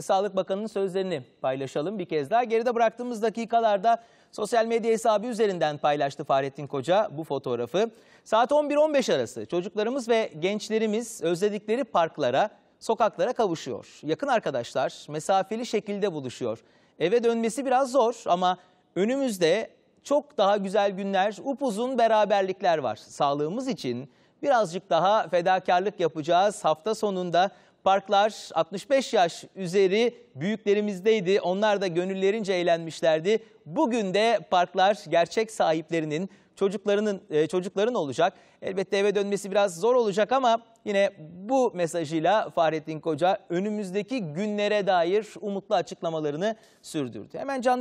Sağlık Bakanı'nın sözlerini paylaşalım bir kez daha. Geride bıraktığımız dakikalarda sosyal medya hesabı üzerinden paylaştı Fahrettin Koca bu fotoğrafı. Saat 11-15 arası çocuklarımız ve gençlerimiz özledikleri parklara, sokaklara kavuşuyor. Yakın arkadaşlar mesafeli şekilde buluşuyor. Eve dönmesi biraz zor ama önümüzde çok daha güzel günler, upuzun beraberlikler var. Sağlığımız için birazcık daha fedakarlık yapacağız. Hafta sonunda Parklar 65 yaş üzeri büyüklerimizdeydi. Onlar da gönüllerince eğlenmişlerdi. Bugün de parklar gerçek sahiplerinin, çocuklarının e, çocukların olacak. Elbette eve dönmesi biraz zor olacak ama yine bu mesajıyla Fahrettin Koca önümüzdeki günlere dair umutlu açıklamalarını sürdürdü. Hemen canlı